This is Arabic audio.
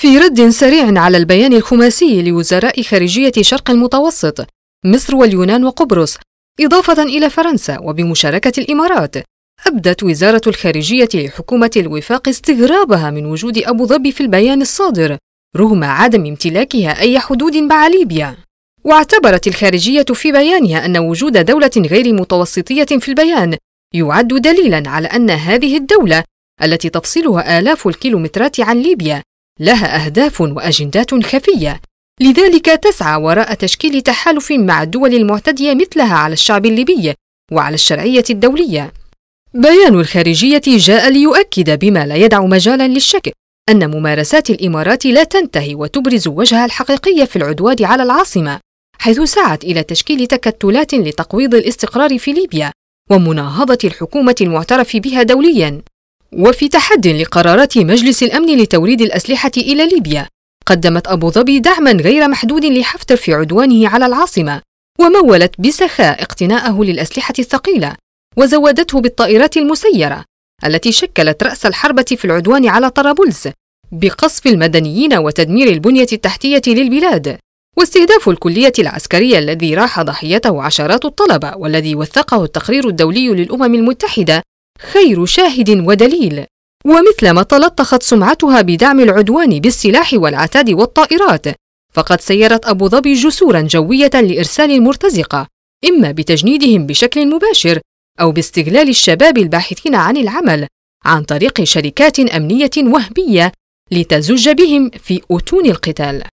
في رد سريع على البيان الخماسي لوزراء خارجية شرق المتوسط مصر واليونان وقبرص إضافة إلى فرنسا وبمشاركة الإمارات أبدت وزارة الخارجية لحكومة الوفاق استغرابها من وجود أبو ظبي في البيان الصادر رغم عدم امتلاكها أي حدود مع ليبيا واعتبرت الخارجية في بيانها أن وجود دولة غير متوسطية في البيان يعد دليلاً على أن هذه الدولة التي تفصلها آلاف الكيلومترات عن ليبيا لها أهداف وأجندات خفية لذلك تسعى وراء تشكيل تحالف مع الدول المعتدية مثلها على الشعب الليبي وعلى الشرعية الدولية بيان الخارجية جاء ليؤكد بما لا يدع مجالا للشك أن ممارسات الإمارات لا تنتهي وتبرز وجهها الحقيقي في العدوان على العاصمة حيث سعت إلى تشكيل تكتلات لتقويض الاستقرار في ليبيا ومناهضة الحكومة المعترف بها دولياً وفي تحد لقرارات مجلس الأمن لتوريد الأسلحة إلى ليبيا قدمت أبو ظبي دعما غير محدود لحفتر في عدوانه على العاصمة ومولت بسخاء اقتناءه للأسلحة الثقيلة وزودته بالطائرات المسيرة التي شكلت رأس الحربة في العدوان على طرابلس بقصف المدنيين وتدمير البنية التحتية للبلاد واستهداف الكلية العسكرية الذي راح ضحيته عشرات الطلبة والذي وثقه التقرير الدولي للأمم المتحدة خير شاهد ودليل ومثلما تلطخت سمعتها بدعم العدوان بالسلاح والعتاد والطائرات فقد سيرت أبو ظبي جسورا جوية لإرسال المرتزقة إما بتجنيدهم بشكل مباشر أو باستغلال الشباب الباحثين عن العمل عن طريق شركات أمنية وهمية لتزج بهم في أتون القتال